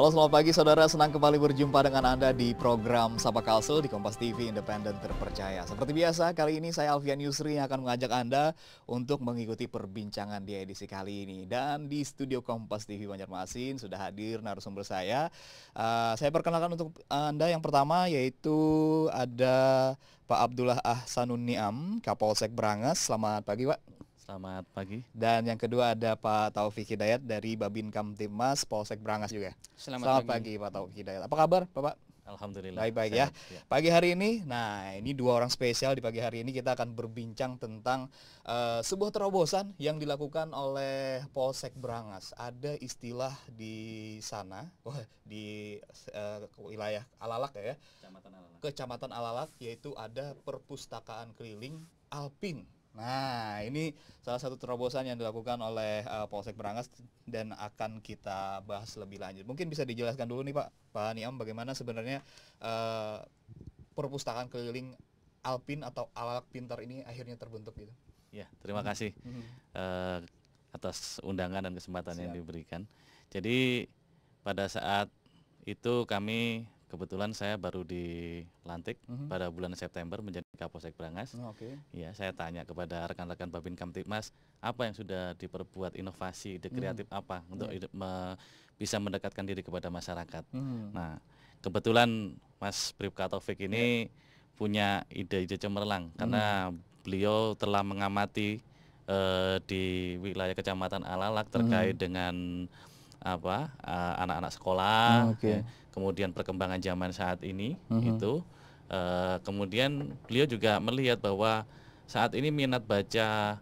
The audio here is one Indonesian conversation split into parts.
Halo selamat pagi saudara, senang kembali berjumpa dengan Anda di program Sapa Kalsel di Kompas TV Independen Terpercaya. Seperti biasa, kali ini saya Alfian Yusri yang akan mengajak Anda untuk mengikuti perbincangan di edisi kali ini. Dan di studio Kompas TV Banjarmasin sudah hadir narasumber saya. Uh, saya perkenalkan untuk Anda yang pertama yaitu ada Pak Abdullah Ahsanun Niam, Kapolsek Berangas. Selamat pagi Pak. Selamat pagi. Dan yang kedua ada Pak Taufik Hidayat dari Babin Kamtimas Polsek Brangas juga. Selamat, Selamat pagi. pagi Pak Taufik Hidayat. Apa kabar Bapak? Alhamdulillah. Baik-baik ya. ya. Pagi hari ini, nah ini dua orang spesial di pagi hari ini kita akan berbincang tentang uh, sebuah terobosan yang dilakukan oleh Polsek Brangas. Ada istilah di sana, wah, di uh, wilayah Alalak ya. Kecamatan Alalak. Kecamatan Alalak yaitu ada perpustakaan keliling Alpin Nah, ini salah satu terobosan yang dilakukan oleh uh, Polsek Berangas dan akan kita bahas lebih lanjut. Mungkin bisa dijelaskan dulu nih Pak, Pak Niam bagaimana sebenarnya uh, perpustakaan keliling Alpin atau Alak Pintar ini akhirnya terbentuk gitu. Ya, terima kasih -hmm. uh, atas undangan dan kesempatan Siap. yang diberikan. Jadi pada saat itu kami Kebetulan saya baru dilantik uh mhm. -huh. pada bulan September menjadi Kapolsek Brangas. Oh, Oke. Okay. Ya, saya tanya kepada rekan-rekan Babin Kamtipmas, apa yang sudah diperbuat inovasi, dekreatif mhm. kreatif uh -huh. apa untuk yeah. Iya. me, bisa mendekatkan diri kepada masyarakat. Uh mhm. -huh. Nah, kebetulan Mas Bribka Taufik ini yeah. punya ide-ide cemerlang uh -huh. karena beliau telah mengamati uh, di wilayah Kecamatan Alalak terkait uh -huh. dengan apa anak eh, anak-anak sekolah, oh, okay. ya, kemudian perkembangan zaman saat ini uh-huh. Mm-hmm. itu, uh, eh, kemudian beliau juga melihat bahwa saat ini minat baca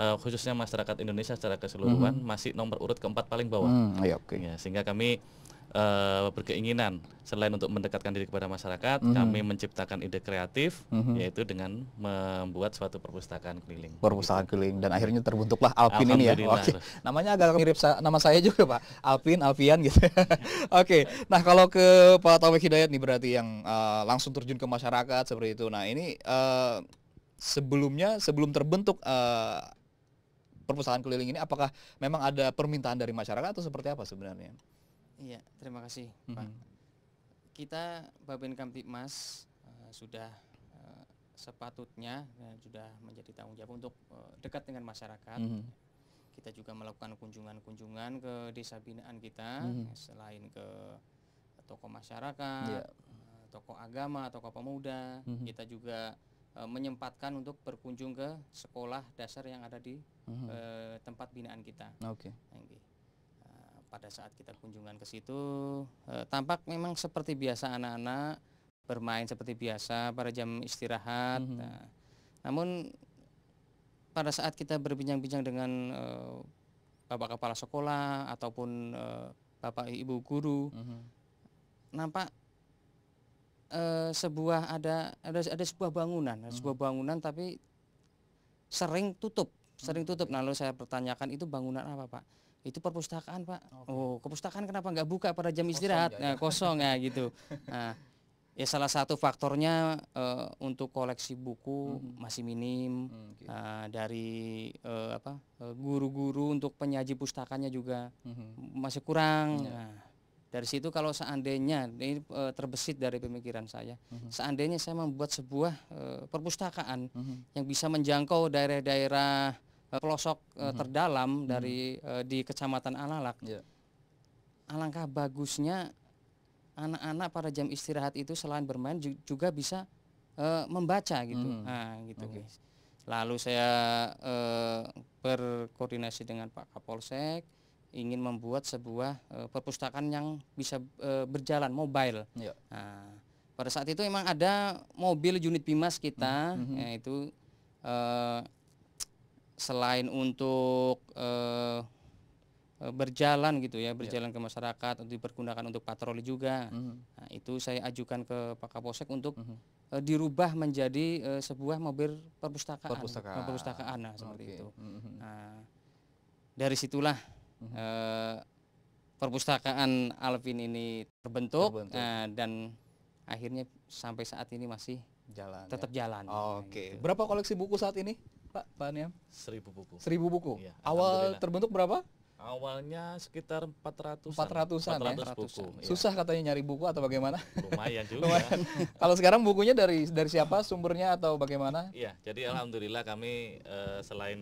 uh, khususnya masyarakat Indonesia secara keseluruhan uh-huh. masih nomor urut keempat paling bawah, uh, mm, iya, okay. ya, sehingga kami uh, berkeinginan selain untuk mendekatkan diri kepada masyarakat, mm -hmm. kami menciptakan ide kreatif mm -hmm. yaitu dengan membuat suatu perpustakaan keliling. Perpustakaan keliling dan akhirnya terbentuklah Alpin ini ya. Oke. Namanya agak mirip sa nama saya juga, Pak. Alpin, Alfian gitu. Oke. okay. Nah, kalau ke Pak Taufik Hidayat nih berarti yang uh, langsung terjun ke masyarakat seperti itu. Nah, ini uh, sebelumnya sebelum terbentuk uh, perpustakaan keliling ini apakah memang ada permintaan dari masyarakat atau seperti apa sebenarnya? Iya, terima kasih mm -hmm. Pak. Mm-hmm. Kita Babin Kamtipmas uh, eh, sudah uh, sepatutnya uh, sudah menjadi tanggung jawab untuk uh, dekat dengan masyarakat. Mm -hmm. Kita juga melakukan kunjungan-kunjungan ke desa binaan kita, mm -hmm. selain ke toko masyarakat, yeah. Iya. uh, agama, toko pemuda. Mm -hmm. Kita juga uh, menyempatkan untuk berkunjung ke sekolah dasar yang ada di mm -hmm. uh, tempat binaan kita. Oke. Okay pada saat kita kunjungan ke situ e, tampak memang seperti biasa anak-anak bermain seperti biasa pada jam istirahat. Mm -hmm. nah, namun pada saat kita berbincang-bincang dengan e, bapak kepala sekolah ataupun e, bapak ibu guru, mm -hmm. nampak e, sebuah ada ada ada sebuah bangunan, mm -hmm. sebuah bangunan tapi sering tutup, sering mhm. tutup. Nah, lalu saya pertanyakan itu bangunan apa, Pak? itu perpustakaan pak okay. oh perpustakaan kenapa nggak buka pada jam istirahat kosong, nah, kosong ya gitu nah, ya salah satu faktornya uh, untuk koleksi buku hmm. masih minim hmm, okay. uh, dari uh, apa eh, guru-guru uh, untuk penyaji pustakanya juga hmm. masih kurang hmm. Ya. nah, dari situ kalau seandainya ini uh, terbesit dari pemikiran saya hmm. seandainya saya membuat sebuah uh, perpustakaan hmm. yang bisa menjangkau daerah-daerah Eh, pelosok mm-hmm. terdalam mm-hmm. dari uh, di Kecamatan Alalak. Yeah. Alangkah bagusnya anak-anak pada jam istirahat itu selain bermain juga bisa uh, membaca gitu. Mm. Nah, gitu okay. guys. Lalu saya uh, berkoordinasi dengan Pak Kapolsek ingin membuat sebuah uh, perpustakaan yang bisa uh, berjalan mobile. Yeah. Nah, pada saat itu memang ada mobil unit Bimas kita mm -hmm. yaitu uh, selain untuk uh, berjalan gitu ya iya. berjalan yeah. ke masyarakat untuk dipergunakan untuk patroli juga mm -hmm. nah, itu saya ajukan ke Pak Kapolsek untuk mm -hmm. dirubah menjadi uh, sebuah mobil perpustakaan perpustakaan, perpustakaan nah seperti okay. itu mm -hmm. nah, dari situlah mm -hmm. uh, perpustakaan Alvin ini terbentuk, terbentuk. Uh, dan akhirnya sampai saat ini masih jalan tetap ya? jalan oke okay. Nah, gitu. berapa koleksi buku saat ini Pak Pak Niam? Seribu buku. Seribu buku. Iya, Awal terbentuk berapa? Awalnya sekitar empat ratus empat ratusan ya? 400 buku. Iya. Susah katanya nyari buku atau bagaimana? Lumayan juga. Lumayan. Kalau sekarang bukunya dari dari siapa, sumbernya atau bagaimana? Iya, jadi alhamdulillah kami uh, selain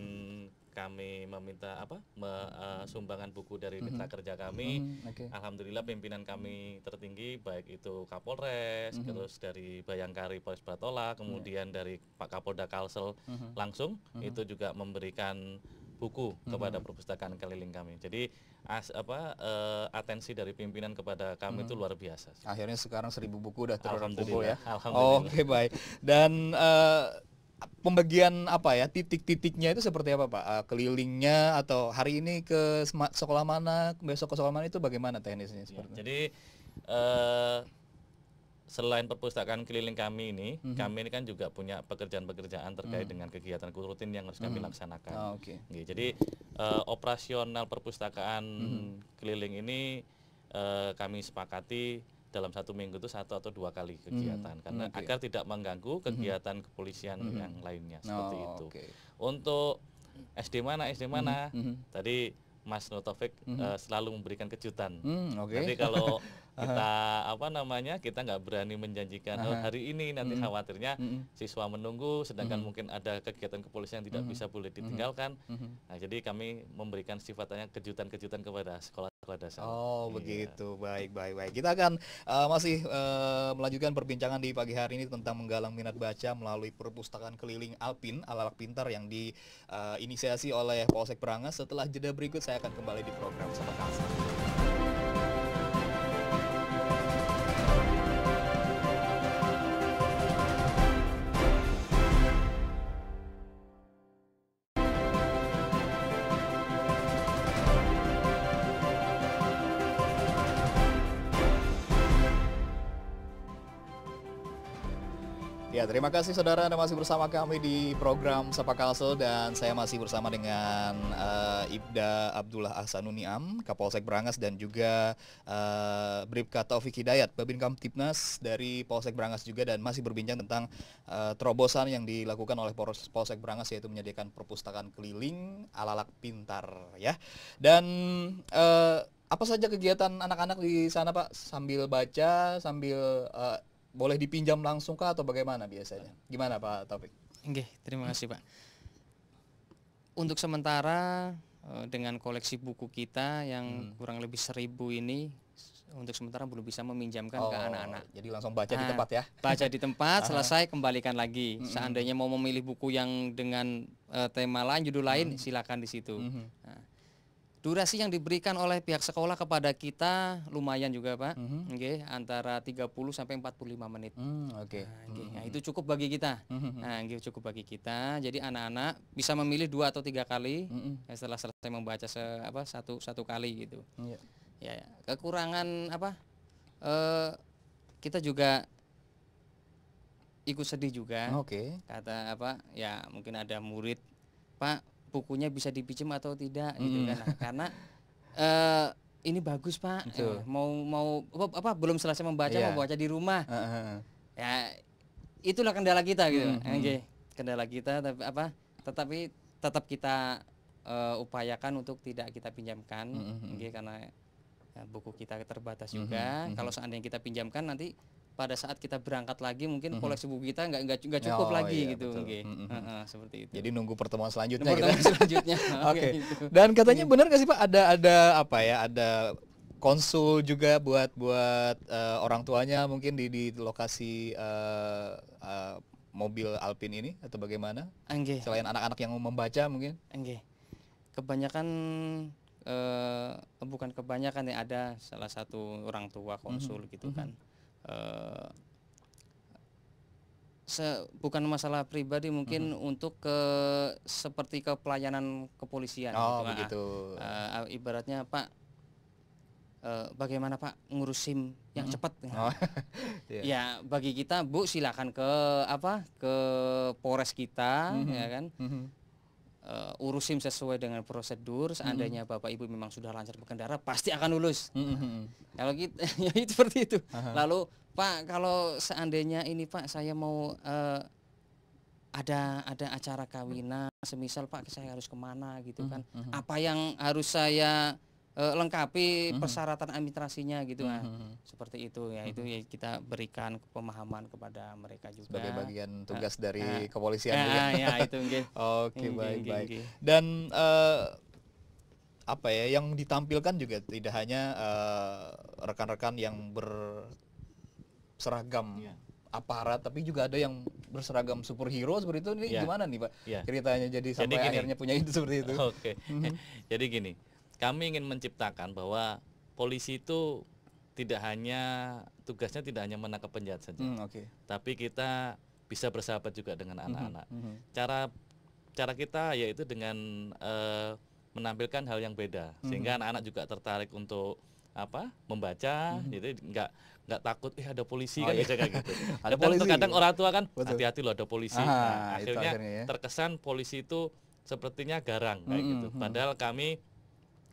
kami meminta apa me, uh, sumbangan buku dari mhm. mitra mm -hmm. kerja kami. Mm -hmm. okay. Alhamdulillah pimpinan kami tertinggi baik itu Kapolres, mm -hmm. terus dari Bayangkari Polres Batola, iya. kemudian mm-hmm. dari Pak Kapolda Kalsel mm -hmm. langsung mm -hmm. itu juga memberikan buku mhm. kepada mm -hmm. perpustakaan keliling kami. Jadi as, apa uh, atensi dari pimpinan kepada kami -hmm. itu mhm. luar biasa. Akhirnya sekarang seribu buku sudah terkumpul ya. Alhamdulillah. Oke okay, baik. Dan uh, pembagian apa ya titik-titiknya itu seperti apa pak eh, kelilingnya atau hari ini ke sekolah mana besok ke sekolah mana itu bagaimana teknisnya iya, seperti ya, jadi uh, selain perpustakaan keliling kami ini mm -hmm. kami ini kan juga punya pekerjaan-pekerjaan terkait mm -hmm. dengan kegiatan rutin yang harus kami mm -hmm. laksanakan oh, ah, okay. Iya, jadi uh, operasional perpustakaan mm -hmm. keliling ini uh, kami sepakati dalam satu minggu itu satu atau dua kali hmm, kegiatan hmm, karena okay. agar tidak mengganggu hmm. kegiatan hmm. kepolisian hmm. yang lainnya seperti oh, itu. Okay. Untuk SD mana SD hmm, mana hmm. tadi Mas Notofik hmm. uh, selalu memberikan kejutan. Hmm, okay. Jadi kalau kita apa namanya kita nggak berani menjanjikan oh, hari ini nanti hmm. khawatirnya hmm. siswa menunggu sedangkan hmm. mungkin ada kegiatan kepolisian yang tidak hmm. bisa boleh ditinggalkan. Hmm. Nah, jadi kami memberikan sifatnya kejutan-kejutan kepada sekolah pada saat Oh, iya. begitu. Baik, baik, baik. Kita akan uh, masih uh, melanjutkan perbincangan di pagi hari ini tentang menggalang minat baca melalui perpustakaan keliling Alpin Alalak Pintar yang diinisiasi eh, uh, oleh Polsek Perangas. Setelah jeda berikut saya akan kembali di program sama Kalsa. Terima kasih saudara Anda masih bersama kami di program Sapa Kalsel dan saya masih bersama dengan uh, Ibda Abdullah Ahsanuniam, Kapolsek Berangas dan juga uh, Bribka Taufik Hidayat, Babinkam Tipnas dari Polsek Berangas juga dan masih berbincang tentang uh, terobosan yang dilakukan oleh Polsek Berangas yaitu menyediakan perpustakaan keliling alalak pintar ya. Dan uh, apa saja kegiatan anak-anak di sana Pak sambil baca, sambil uh, boleh dipinjam langsung kah atau bagaimana biasanya? Gimana Pak Taufik? Oke, terima kasih Pak. Untuk sementara eh, dengan koleksi buku kita yang hmm. kurang lebih seribu ini untuk sementara belum bisa meminjamkan oh, ke anak-anak. Jadi langsung baca nah, di ah, tempat ya. Baca di tempat, ah. selesai kembalikan lagi. Hmm, hmm, -hmm. Seandainya mau memilih buku yang dengan uh, tema lain, judul lain, -hmm. silakan di situ. -hmm. nah, Durasi yang diberikan oleh pihak sekolah kepada kita lumayan juga, Pak. Mm-hmm. Okay, antara 30 sampai 45 menit. Mm, Oke. Okay. Nah, okay. Hmm, nah, hmm. itu cukup bagi kita. Mm-hmm. Nah, okay, cukup bagi kita. Jadi anak-anak bisa memilih dua atau tiga kali mm-hmm. setelah selesai membaca se, apa satu satu kali gitu. Yeah. Ya, ya, kekurangan apa? E, kita juga ikut sedih juga. Oke. Okay. Kata apa? Ya, mungkin ada murid, Pak bukunya bisa dipinjam atau tidak hmm. gitu kan karena uh, ini bagus pak eh, mau mau apa, apa belum selesai membaca yeah. mau baca di rumah uh -huh. ya itulah kendala kita gitu hmm. okay. kendala kita tapi apa tetapi tetap kita uh, upayakan untuk tidak kita pinjamkan hmm. okay, karena ya, buku kita terbatas juga hmm. kalau seandainya kita pinjamkan nanti pada saat kita berangkat lagi mungkin mm-hmm. koleksi buku kita nggak nggak cukup oh, lagi iya, gitu okay. mm-hmm. uh, huh seperti itu jadi nunggu pertemuan selanjutnya nunggu pertemuan gitu. selanjutnya oke okay. Gitu. dan katanya iya. benar nggak sih pak ada ada apa ya ada konsul juga buat buat uh, orang tuanya mungkin di di lokasi uh, uh, mobil Alpine ini atau bagaimana? Angge. Selain anak-anak yang membaca mungkin? Angge. Kebanyakan eh bukan kebanyakan ya ada salah satu orang tua konsul mm -hmm. gitu kan. Mm -hmm Eh, se bukan masalah pribadi mungkin hmm. untuk ke seperti ke pelayanan kepolisian oh, gitu. begitu uh, ibaratnya Pak uh, bagaimana Pak ngurus SIM yang hmm. cepat oh. yeah. Iya. ya bagi kita Bu silakan ke apa ke Polres kita hmm. ya kan hmm uh, urusin sesuai dengan prosedur seandainya mm-hmm. bapak ibu memang sudah lancar berkendara pasti akan lulus mm-hmm. kalau gitu ya itu seperti itu uh-huh. lalu pak kalau seandainya ini pak saya mau uh, ada ada acara kawinan semisal pak saya harus kemana gitu kan mm-hmm. apa yang harus saya uh, lengkapi mm-hmm. persyaratan administrasinya gitu kan. nah. seperti itu ya itu mm-hmm. ya kita berikan pemahaman kepada mereka juga sebagai bagian ah, tugas uh, dari uh, kepolisian uh, juga ya itu oke okay, baik baik dan uh, apa ya yang ditampilkan juga tidak hanya eh, rekan-rekan uh, yang berseragam yeah aparat tapi juga ada yang berseragam superhero seperti itu ini yeah. gimana nih pak yeah. ceritanya jadi sampai jadi akhirnya punya itu seperti itu. Oke. Okay. Mm -hmm. jadi gini, kami ingin menciptakan bahwa polisi itu tidak hanya tugasnya tidak hanya menangkap penjahat saja, mm, okay. tapi kita bisa bersahabat juga dengan hmm, anak-anak. Mm -hmm. Cara cara kita yaitu dengan uh, menampilkan hal yang beda hmm, sehingga hmm. anak-anak juga tertarik untuk apa membaca mm-hmm. nggak nggak takut eh ada polisi oh, kan iya. gitu, gitu. ada kadang, polisi. kadang orang tua kan hati-hati loh ada polisi Aha, nah, akhirnya, akhirnya ya. terkesan polisi itu sepertinya garang kayak hmm gitu padahal kami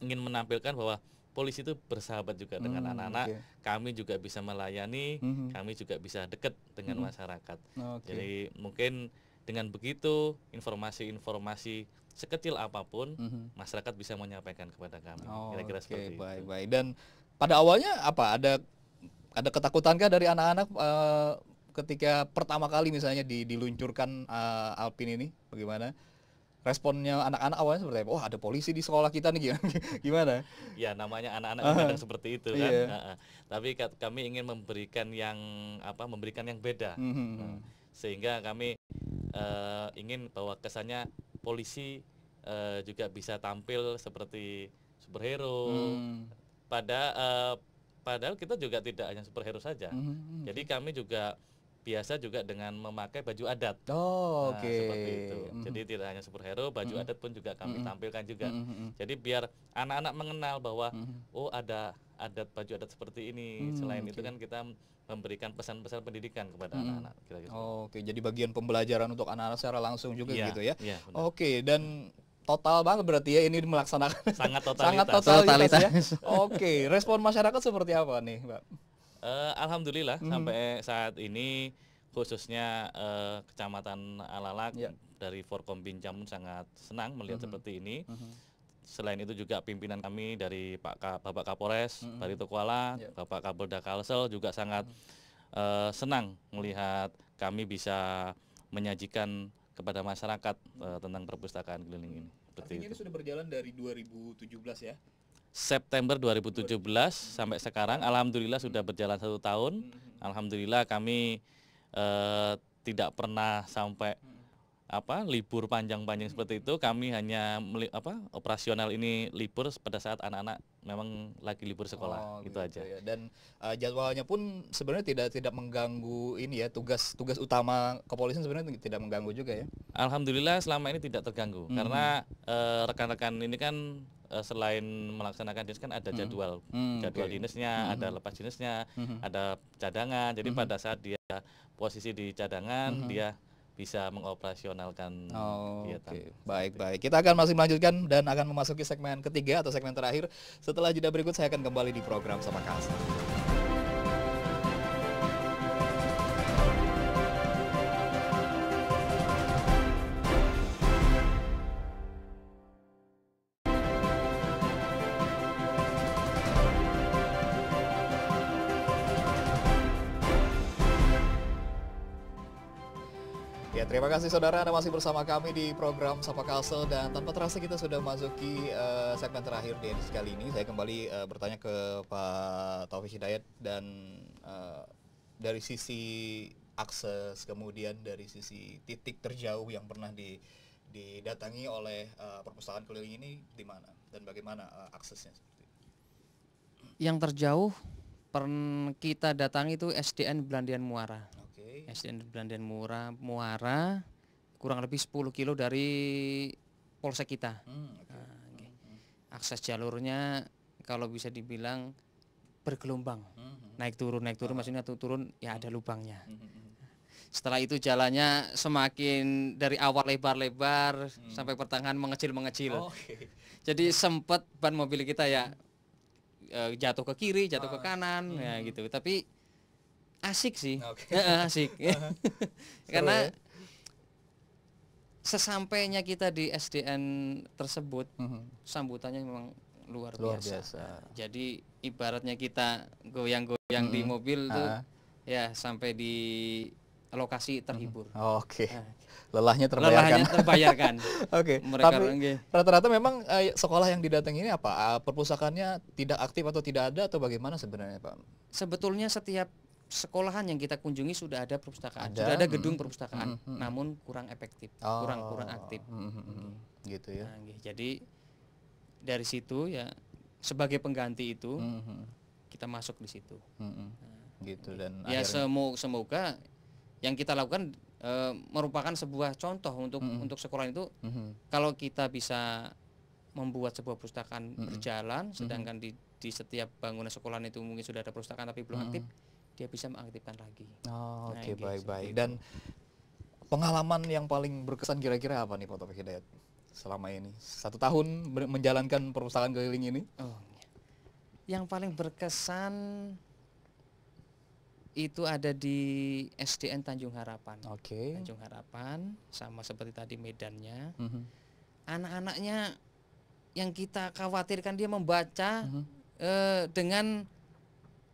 ingin menampilkan bahwa polisi itu bersahabat juga hmm, dengan anak-anak. Okay. Kami juga bisa melayani, hmm. kami juga bisa dekat dengan hmm. masyarakat. Okay. Jadi mungkin dengan begitu informasi-informasi sekecil apapun hmm. masyarakat bisa menyampaikan kepada kami. kira Kira-kira okay, seperti baik, itu. Baik, Dan pada awalnya apa ada ada ketakutankah dari anak-anak uh, ketika pertama kali misalnya di, diluncurkan uh, Alpin ini? Bagaimana? responnya anak-anak awalnya seperti apa? Oh ada polisi di sekolah kita nih gimana? Ya namanya anak-anak uh, kadang seperti itu kan. Yeah. Iya. Uh, -huh. Tapi kami ingin memberikan yang apa? Memberikan yang beda. Mm -hmm. uh, sehingga kami uh, ingin bahwa kesannya polisi uh, juga bisa tampil seperti superhero. Mm. Pada uh, padahal kita juga tidak hanya superhero saja. Mm -hmm. Jadi kami juga biasa juga dengan memakai baju adat. Oh, nah, oke. Okay. Nah, Mm -hmm. Jadi tidak hanya superhero, baju mm -hmm. adat pun juga kami mm -hmm. tampilkan juga. Mm -hmm. Jadi biar anak-anak mengenal bahwa mm -hmm. oh ada adat baju adat seperti ini. Hmm, Selain okay. itu kan kita memberikan pesan-pesan pendidikan kepada mm-hmm. anak-anak. Hmm. oh, Oke, okay. jadi bagian pembelajaran untuk anak-anak secara langsung juga ya, gitu ya. ya Oke, okay, dan total banget berarti ya ini melaksanakan sangat totalitas. sangat gitu ya. totalitas, totalitas. ya. Oke, okay. respon masyarakat seperti apa nih, Mbak? Uh, Alhamdulillah mm-hmm. sampai saat ini khususnya uh, Kecamatan Alalak yeah. dari Forkom Binjam sangat senang melihat mm-hmm. seperti ini. Mm-hmm. Selain itu juga pimpinan kami dari Pak Ka, Bapak Kapolres, mm-hmm. Barito Kuala, yeah. Bapak Kapolda Kalsel juga sangat mm-hmm. uh, senang melihat kami bisa menyajikan kepada masyarakat uh, tentang perpustakaan keliling ini. Artinya ini sudah berjalan dari 2017 ya? September 2017 sampai sekarang alhamdulillah sudah berjalan satu tahun alhamdulillah kami eh, tidak pernah sampai apa libur panjang-panjang seperti itu kami hanya apa operasional ini libur pada saat anak-anak memang lagi libur sekolah oh, gitu, gitu aja ya. dan uh, jadwalnya pun sebenarnya tidak tidak mengganggu ini ya tugas tugas utama kepolisian sebenarnya tidak mengganggu juga ya alhamdulillah selama ini tidak terganggu hmm. karena eh, rekan-rekan uh, rekan -rekan ini kan uh, selain melaksanakan dinas kan ada hmm. jadwal hmm. Hmm, jadwal okay. dinasnya hmm. ada lepas dinasnya hmm. ada cadangan jadi hmm. pada saat dia posisi di cadangan hmm. dia bisa mengoperasionalkan oh, oke Okay. Baik baik. Kita akan masih melanjutkan dan akan memasuki segmen ketiga atau segmen terakhir. Setelah jeda berikut saya akan kembali di program sama Kasih terima kasih saudara Anda masih bersama kami di program Sapa Kalsel dan tanpa terasa kita sudah memasuki uh, eh, segmen terakhir di edisi kali ini. Saya kembali uh, bertanya ke Pak Taufik Hidayat dan uh, dari sisi akses kemudian dari sisi titik terjauh yang pernah di didatangi oleh uh, perpustakaan keliling ini di mana dan bagaimana uh, aksesnya Yang terjauh pernah kita datangi itu SDN Belandian Muara. Okay. Negeri Blandian Muara, Muara kurang lebih 10 kilo dari polsek kita. Hmm, okay. Nah, okay. Hmm. Akses jalurnya kalau bisa dibilang bergelombang, hmm, hmm. naik turun naik turun, oh. maksudnya tuh turun ya ada hmm. lubangnya. Hmm, hmm, hmm, Setelah itu jalannya semakin dari awal lebar-lebar hmm. sampai pertengahan mengecil-mengecil. Oh, okay. Jadi sempat ban mobil kita ya hmm. jatuh ke kiri, jatuh ke ah. kanan, ya hmm. ya gitu. Tapi asik sih okay. asik karena ya? sesampainya kita di SDN tersebut mm -hmm. sambutannya memang luar, luar biasa. biasa jadi ibaratnya kita goyang-goyang mm -hmm. di mhm. mobil uh. tuh ya sampai di lokasi mhm. terhibur. Oh, Oke. Okay. Nah. Lelahnya terbayarkan. Lelahnya terbayarkan. Oke. okay. Tapi rata-rata memang eh, sekolah yang didatangi ini apa? Eh, Perpusakannya tidak aktif atau tidak ada atau bagaimana sebenarnya, Pak? Sebetulnya setiap sekolahan yang kita kunjungi sudah ada perpustakaan, ada. sudah ada hmm. gedung perpustakaan, hmm, hmm. Hmm. namun kurang efektif, oh. kurang kurang aktif. Hmm. Hmm. hmm gitu ya. Nah, jadi dari situ ya sebagai pengganti itu hmm. kita masuk di situ. Hmm. Nah, gitu dan ya akhirnya... semoga yang kita lakukan e, merupakan sebuah contoh untuk hmm. untuk sekolah itu hmm. kalau kita bisa membuat sebuah perpustakaan hmm. berjalan, sedangkan hmm. di di setiap bangunan sekolah itu mungkin sudah ada perpustakaan tapi belum hmm. aktif dia bisa mengaktifkan lagi. Oh, nah, Oke, okay, nah, baik-baik. Gitu. Dan pengalaman yang paling berkesan kira-kira apa nih Pak Taufik Hidayat selama ini? Satu tahun menjalankan perpustakaan keliling ini? Oh, iya. yang paling berkesan itu ada di SDN Tanjung Harapan. Oke. Okay. Tanjung Harapan sama seperti tadi medannya. Mm -hmm. Anak-anaknya yang kita khawatirkan dia membaca mm -hmm. eh, dengan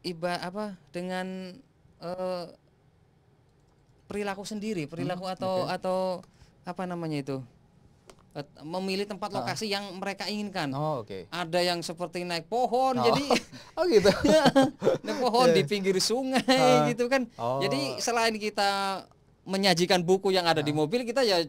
iba apa dengan uh, perilaku sendiri, perilaku hmm, atau okay. atau apa namanya itu? memilih tempat lokasi ah. lokasi yang mereka inginkan. Oh, Okay. Ada yang seperti naik pohon, oh. jadi oh gitu. naik pohon yeah. di iya, iya. pinggir sungai uh. gitu kan. Oh. Jadi selain kita menyajikan buku yang ada uh. di ah. mobil, kita ya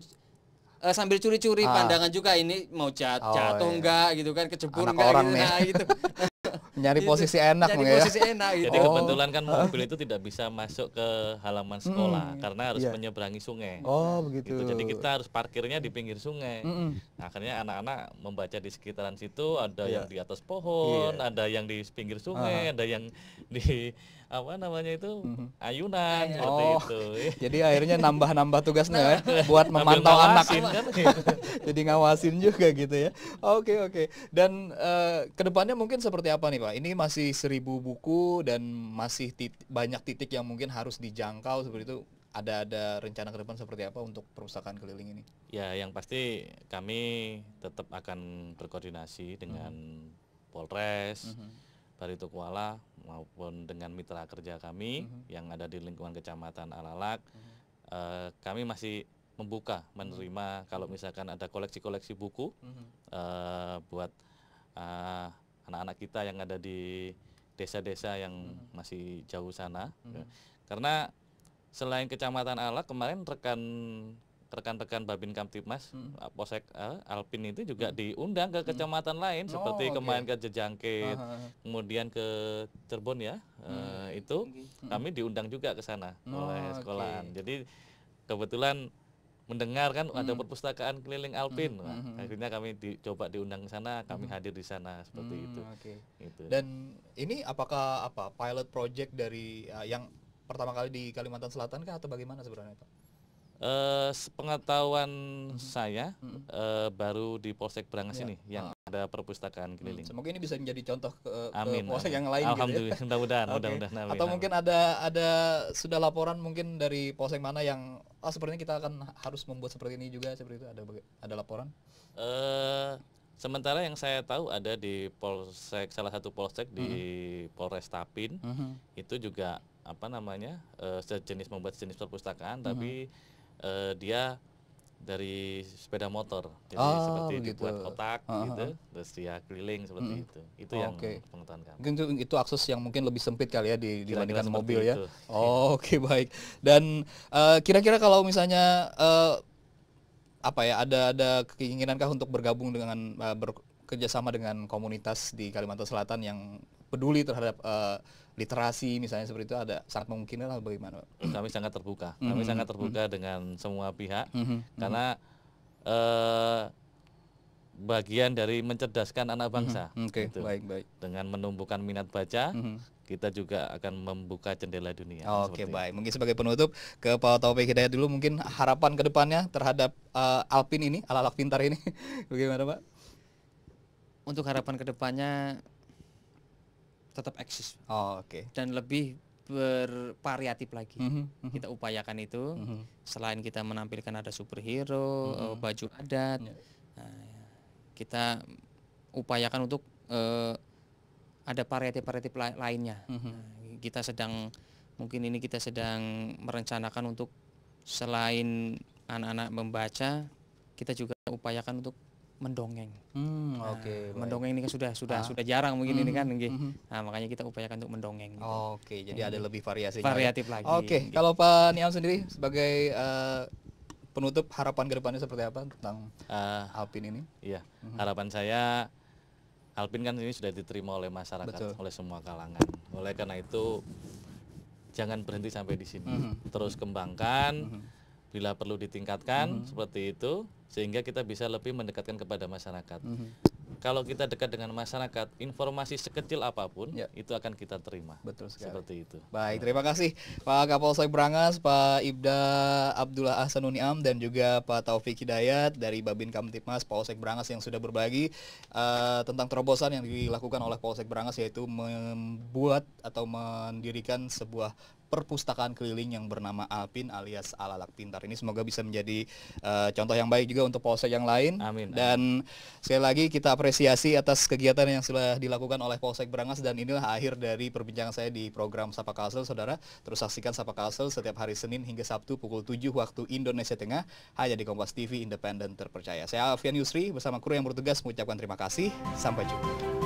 uh, sambil curi-curi ah. pandangan juga ini mau jat, oh, jatuh yeah. enggak gitu kan kecebur Anak enggak gitu, nah, gitu. nyari iya, posisi iya. enak nyari ya. enak gitu. Jadi oh. kebetulan kan mobil itu tidak bisa masuk ke halaman hmm, sekolah hmm. karena harus yeah. menyeberangi sungai. Oh, begitu. Gitu. Jadi kita harus parkirnya di pinggir sungai. Mm -mm. Nah, akhirnya anak-anak membaca di sekitaran situ ada yeah. yang di atas pohon, yeah. ada yang di pinggir sungai, uh -huh. ada yang di apa namanya itu mhm. ayunan iya, iya. oh, seperti itu. Jadi akhirnya nambah-nambah tugasnya ya nah, buat memantau anak. Kan? jadi ngawasin juga gitu ya. Oke oke. Dan uh, kedepannya mungkin seperti apa nih Pak? Ini masih seribu buku dan masih tit- banyak titik yang mungkin harus dijangkau seperti itu. Ada ada rencana ke depan seperti apa untuk perpustakaan keliling ini? Ya yang pasti kami tetap akan berkoordinasi dengan mm-hmm. Polres. Mm-hmm dari Tukwala maupun dengan mitra kerja kami mm-hmm. yang ada di lingkungan Kecamatan Alalak. Mm-hmm. Uh, kami masih membuka menerima mhm. kalau misalkan ada koleksi-koleksi buku mm-hmm. uh, buat uh, anak-anak kita yang ada di desa-desa yang mm-hmm. masih jauh sana. Mm-hmm. Karena selain Kecamatan Alalak kemarin rekan rekan-rekan Babin Kamtipmas, hmm. Eh, Posek uh, Alpin itu juga hmm. diundang ke hmm. kecamatan hmm. lain oh, seperti oh, kemarin ke Jejangkit, -huh. kemudian ke Cirebon ya. Eh, hmm. Uh, itu Hmm. kami diundang juga ke sana oh, oleh sekolah. Okay. Jadi kebetulan mendengar kan hmm. ada perpustakaan keliling Alpin. Hmm. Nah, hmm. Akhirnya kami dicoba diundang ke sana, kami hmm. hadir di sana seperti hmm. itu. Okay. Itu. Dan ini apakah apa pilot project dari uh, yang pertama kali di Kalimantan Selatan kah atau bagaimana sebenarnya Pak? Uh, sepengetahuan hmm. saya hmm. Uh, baru di Polsek Brangas ya. ini yang ah. ada perpustakaan hmm, keliling. Semoga ini bisa menjadi contoh ke, ke Polsek yang lain. Alhamdulillah, gitu ya. mudah-mudahan, mudah-mudahan. Atau mungkin ada ada sudah laporan mungkin dari Polsek mana yang ah oh, sepertinya kita akan harus membuat seperti ini juga seperti itu ada ada laporan? Uh, Sementara yang saya tahu ada di polsek salah satu polsek di mm-hmm. Polres Tapin hmm itu juga apa namanya uh, sejenis membuat jenis perpustakaan hmm tapi uh, dia dari sepeda motor jadi oh, seperti begitu. dibuat kotak uh -huh. gitu terus dia keliling seperti hmm. itu itu oh, yang okay. pengetahuan kami itu, itu akses yang mungkin lebih sempit kali ya di, dibandingkan mobil ya oh, oke okay, baik dan eh, kira-kira uh, kalau misalnya uh, apa ya ada ada keinginankah untuk bergabung dengan uh, sama dengan komunitas di Kalimantan Selatan yang peduli terhadap uh, literasi misalnya seperti itu ada sangat mungkin atau bagaimana? Kami sangat terbuka. Kami mm -hmm. sangat terbuka mm -hmm. dengan semua pihak mm -hmm. karena eh, bagian dari mencerdaskan anak mm-hmm. bangsa. Mm -hmm. okay. baik baik. Dengan menumbuhkan minat baca, mm -hmm. kita juga akan membuka jendela dunia. Oke, okay, baik. Itu. Mungkin sebagai penutup ke Pak Taufik Hidayat dulu mungkin harapan kedepannya terhadap uh, Alpin ini, alalak pintar ini. Bagaimana, Pak? Untuk harapan kedepannya tetap eksis. Oh, oke. Okay. Dan lebih bervariatif lagi. Mm -hmm, mm -hmm. Kita upayakan itu. Mm -hmm. Selain kita menampilkan ada superhero, mm -hmm. baju adat, yeah. nah, ya. kita upayakan untuk uh, ada variatif-variatif la lainnya. Mm -hmm. nah, kita sedang mungkin ini kita sedang merencanakan untuk selain anak-anak membaca, kita juga upayakan untuk mendongeng. Hmm, nah, oke. Okay, mendongeng ini kan sudah sudah ah. sudah jarang mungkin -hmm. ini kan, mm -hmm. Nah, makanya kita upayakan untuk mendongeng. Gitu. Oh, oke, okay. jadi hmm. ada lebih variasi. Variatif lagi. Oke, okay. gitu. kalau Pak Niam sendiri sebagai uh, penutup harapan ke depannya seperti apa tentang uh, Alpin ini? Iya. Mm -hmm. Harapan saya Alpin kan ini sudah diterima oleh masyarakat, Betul. oleh semua kalangan. Oleh karena itu jangan berhenti sampai di sini. Mm -hmm. Terus kembangkan mm -hmm. bila perlu ditingkatkan mm -hmm. seperti itu sehingga kita bisa lebih mendekatkan kepada masyarakat. Mm -hmm. Kalau kita dekat dengan masyarakat, informasi sekecil apapun ya. itu akan kita terima. Betul sekali. Seperti itu. Baik, terima kasih Pak Kapolsek Brangas, Pak Ibda Abdullah Ahsanuniam dan juga Pak Taufik Hidayat dari Babin Kamtipmas Polsek Brangas yang sudah berbagi uh, tentang terobosan yang dilakukan oleh Polsek Brangas yaitu membuat atau mendirikan sebuah perpustakaan keliling yang bernama Alpin alias Alalak Pintar ini semoga bisa menjadi uh, contoh yang baik juga untuk Polsek yang lain. Amin. Dan sekali lagi kita apresiasi atas kegiatan yang sudah dilakukan oleh Polsek Berangas dan inilah akhir dari perbincangan saya di program Sapa Kalsel Saudara. Terus saksikan Sapa Kalsel setiap hari Senin hingga Sabtu pukul 7 waktu Indonesia Tengah hanya di Kompas TV independen terpercaya. Saya Alfian Yusri bersama kru yang bertugas mengucapkan terima kasih. Sampai jumpa.